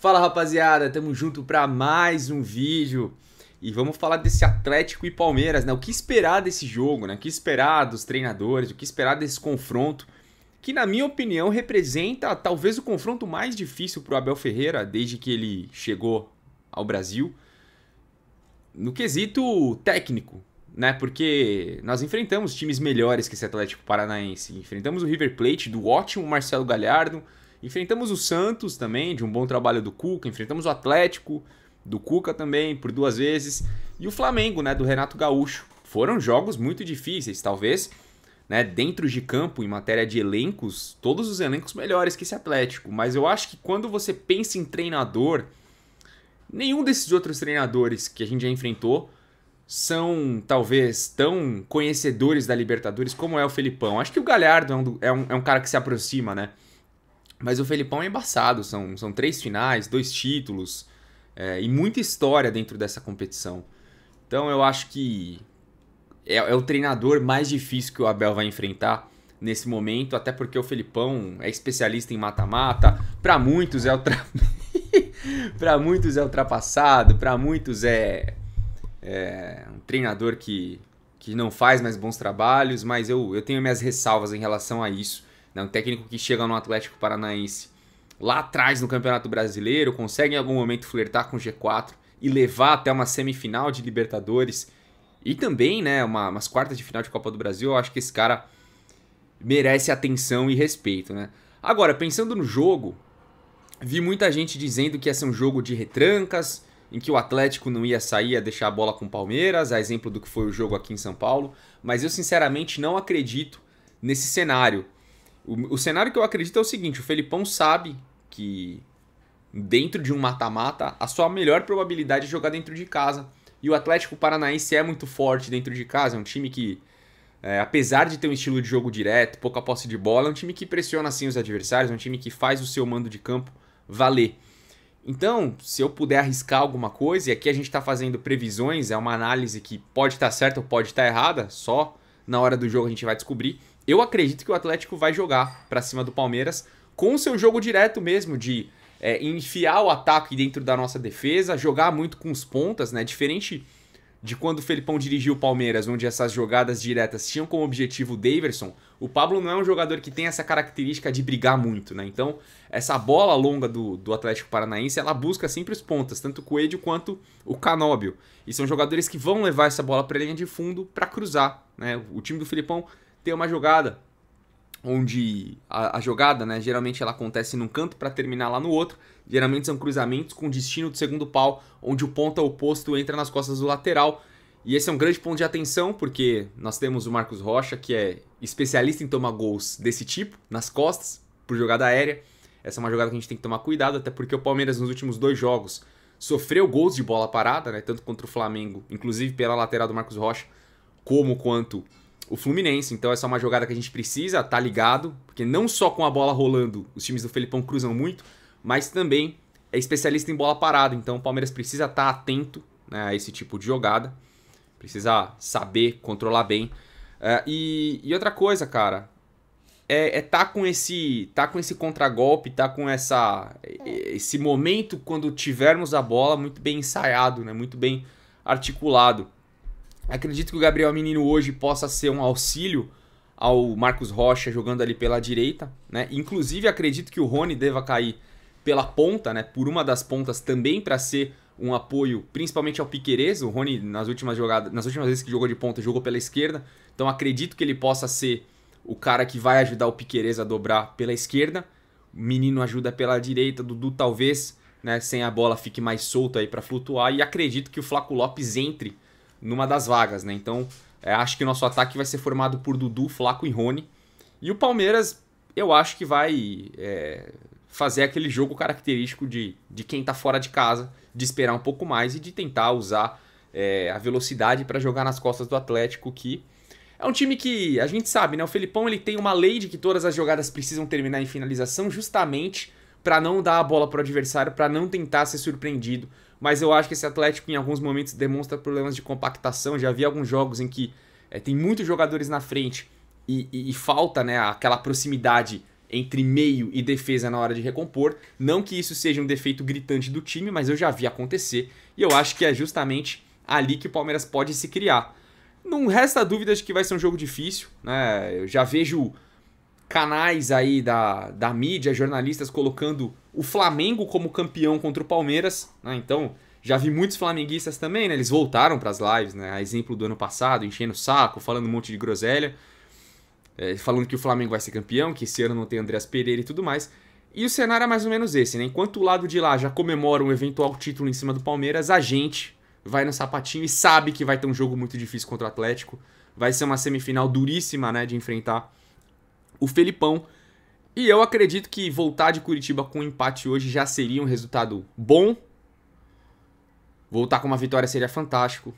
Fala rapaziada, tamo junto para mais um vídeo e vamos falar desse Atlético e Palmeiras, né? O que esperar desse jogo, né? O que esperar dos treinadores, o que esperar desse confronto, que na minha opinião representa talvez o confronto mais difícil pro Abel Ferreira desde que ele chegou ao Brasil. No quesito técnico, né? Porque nós enfrentamos times melhores que esse Atlético Paranaense. Enfrentamos o River Plate do ótimo Marcelo Galhardo, Enfrentamos o Santos também, de um bom trabalho do Cuca. Enfrentamos o Atlético, do Cuca também, por duas vezes. E o Flamengo, né, do Renato Gaúcho. Foram jogos muito difíceis, talvez, né, dentro de campo, em matéria de elencos, todos os elencos melhores que esse Atlético. Mas eu acho que quando você pensa em treinador, nenhum desses outros treinadores que a gente já enfrentou são talvez tão conhecedores da Libertadores como é o Felipão. Acho que o Galhardo é um, é um, é um cara que se aproxima, né? Mas o Felipão é embaçado, são, são três finais, dois títulos é, e muita história dentro dessa competição. Então eu acho que é, é, o treinador mais difícil que o Abel vai enfrentar nesse momento, até porque o Felipão é especialista em mata-mata, para muitos é ultra... para muitos é ultrapassado, para muitos é, é um treinador que, que não faz mais bons trabalhos, mas eu, eu tenho minhas ressalvas em relação a isso. Né? Um técnico que chega no Atlético Paranaense lá atrás no Campeonato Brasileiro, consegue em algum momento flertar com o G4 e levar até uma semifinal de Libertadores e também né, uma, umas quartas de final de Copa do Brasil. Eu acho que esse cara merece atenção e respeito. Né? Agora, pensando no jogo, vi muita gente dizendo que ia ser um jogo de retrancas, em que o Atlético não ia sair, a deixar a bola com o Palmeiras, a exemplo do que foi o jogo aqui em São Paulo, mas eu sinceramente não acredito nesse cenário. O, o cenário que eu acredito é o seguinte: o Felipão sabe que dentro de um mata-mata, a sua melhor probabilidade é jogar dentro de casa. E o Atlético Paranaense é muito forte dentro de casa, é um time que, é, apesar de ter um estilo de jogo direto, pouca posse de bola, é um time que pressiona assim os adversários, é um time que faz o seu mando de campo valer. Então, se eu puder arriscar alguma coisa, e aqui a gente está fazendo previsões, é uma análise que pode estar tá certa ou pode estar tá errada, só na hora do jogo a gente vai descobrir. Eu acredito que o Atlético vai jogar para cima do Palmeiras com o seu jogo direto mesmo de é, enfiar o ataque dentro da nossa defesa, jogar muito com os pontas, né? Diferente de quando o Felipão dirigiu o Palmeiras, onde essas jogadas diretas tinham como objetivo o Daverson, o Pablo não é um jogador que tem essa característica de brigar muito, né? Então, essa bola longa do, do Atlético Paranaense, ela busca sempre os pontas, tanto o Coelho quanto o Canóbio. E são jogadores que vão levar essa bola para a linha de fundo para cruzar, né? O time do Felipão tem uma jogada onde a, a, jogada, né, geralmente ela acontece num canto para terminar lá no outro. Geralmente são cruzamentos com destino do segundo pau, onde o ponta oposto entra nas costas do lateral. E esse é um grande ponto de atenção, porque nós temos o Marcos Rocha, que é especialista em tomar gols desse tipo, nas costas, por jogada aérea. Essa é uma jogada que a gente tem que tomar cuidado, até porque o Palmeiras nos últimos dois jogos sofreu gols de bola parada, né, tanto contra o Flamengo, inclusive pela lateral do Marcos Rocha, como quanto o Fluminense. Então essa é uma jogada que a gente precisa tá ligado, porque não só com a bola rolando os times do Felipão cruzam muito, mas também é especialista em bola parada. Então o Palmeiras precisa estar tá atento né, a esse tipo de jogada, precisa saber controlar bem. Uh, e, e, outra coisa, cara, é, é tá com esse tá com esse contragolpe, tá com essa esse momento quando tivermos a bola muito bem ensaiado, né, muito bem articulado. Acredito que o Gabriel Menino hoje possa ser um auxílio ao Marcos Rocha jogando ali pela direita, né? Inclusive acredito que o Rony deva cair pela ponta, né? Por uma das pontas também para ser um apoio, principalmente ao Piquerez. O Rony nas últimas jogadas, nas últimas vezes que jogou de ponta, jogou pela esquerda. Então acredito que ele possa ser o cara que vai ajudar o Piquerez a dobrar pela esquerda. O menino ajuda pela direita, Dudu talvez, né, sem a bola fique mais solto aí para flutuar e acredito que o Flaco Lopes entre numa das vagas, né? Então, é, acho que o nosso ataque vai ser formado por Dudu, Flaco e Rony. E o Palmeiras, eu acho que vai é, fazer aquele jogo característico de, de quem está fora de casa, de esperar um pouco mais e de tentar usar é, a velocidade para jogar nas costas do Atlético, que é um time que a gente sabe, né? O Felipão ele tem uma lei de que todas as jogadas precisam terminar em finalização, justamente para não dar a bola para o adversário, para não tentar ser surpreendido mas eu acho que esse Atlético em alguns momentos demonstra problemas de compactação. Já vi alguns jogos em que é, tem muitos jogadores na frente e, e, e falta né, aquela proximidade entre meio e defesa na hora de recompor. Não que isso seja um defeito gritante do time, mas eu já vi acontecer e eu acho que é justamente ali que o Palmeiras pode se criar. Não resta dúvida de que vai ser um jogo difícil, né? Eu já vejo canais aí da, da mídia, jornalistas colocando o Flamengo como campeão contra o Palmeiras, né? Então, já vi muitos flamenguistas também, né? Eles voltaram para as lives, né? A exemplo do ano passado, enchendo o saco, falando um monte de groselha, é, falando que o Flamengo vai ser campeão, que esse ano não tem Andreas Pereira e tudo mais. E o cenário é mais ou menos esse, né? Enquanto o lado de lá já comemora um eventual título em cima do Palmeiras, a gente vai no sapatinho e sabe que vai ter um jogo muito difícil contra o Atlético. Vai ser uma semifinal duríssima, né, de enfrentar o Felipão. E eu acredito que voltar de Curitiba com um empate hoje já seria um resultado bom. Voltar com uma vitória seria fantástico.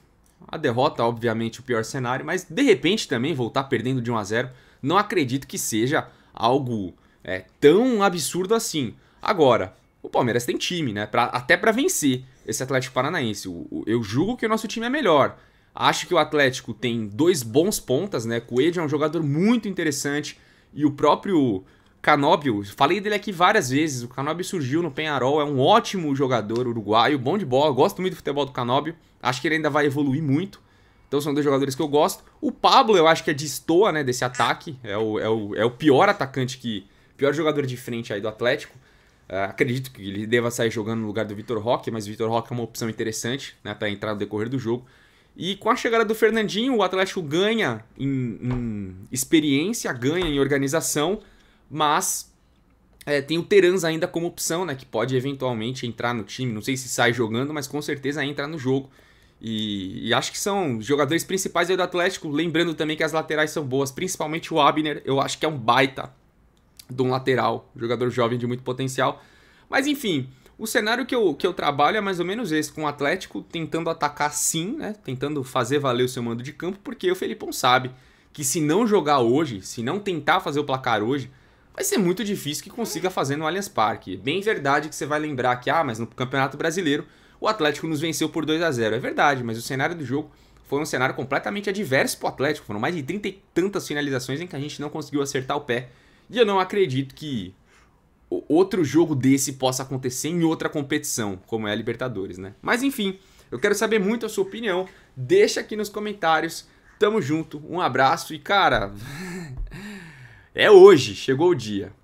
A derrota, obviamente, o pior cenário, mas de repente também voltar perdendo de 1 a 0 não acredito que seja algo é, tão absurdo assim. Agora, o Palmeiras tem time, né? Pra, até para vencer esse Atlético Paranaense. O, o, eu julgo que o nosso time é melhor. Acho que o Atlético tem dois bons pontas, né? Coelho é um jogador muito interessante e o próprio Canóbio, falei dele aqui várias vezes. O Canóbio surgiu no Penharol, é um ótimo jogador uruguaio, bom de bola, gosto muito do futebol do Canóbio. Acho que ele ainda vai evoluir muito. Então são dois jogadores que eu gosto. O Pablo, eu acho que é destoa, de né, desse ataque. É o, é o, é o pior atacante que. Pior jogador de frente aí do Atlético. Uh, acredito que ele deva sair jogando no lugar do Vitor Roque, mas o Vitor Roque é uma opção interessante né, para entrar no decorrer do jogo. E com a chegada do Fernandinho, o Atlético ganha em, em experiência, ganha em organização mas é, tem o Terans ainda como opção, né? Que pode eventualmente entrar no time. Não sei se sai jogando, mas com certeza entra no jogo. E, e acho que são os jogadores principais do Atlético. Lembrando também que as laterais são boas, principalmente o Abner. Eu acho que é um baita de um lateral, jogador jovem de muito potencial. Mas enfim, o cenário que eu, que eu trabalho é mais ou menos esse, com o Atlético tentando atacar sim, né? Tentando fazer valer o seu mando de campo, porque o Felipão sabe que se não jogar hoje, se não tentar fazer o placar hoje, vai ser muito difícil que consiga fazer no Allianz Parque. Bem verdade que você vai lembrar que, ah, mas no Campeonato Brasileiro o Atlético nos venceu por 2 a 0 É verdade, mas o cenário do jogo foi um cenário completamente adverso para o Atlético. Foram mais de 30 e tantas finalizações em que a gente não conseguiu acertar o pé. E eu não acredito que outro jogo desse possa acontecer em outra competição, como é a Libertadores, né? Mas enfim, eu quero saber muito a sua opinião. Deixa aqui nos comentários. Tamo junto, um abraço e cara. É hoje, chegou o dia.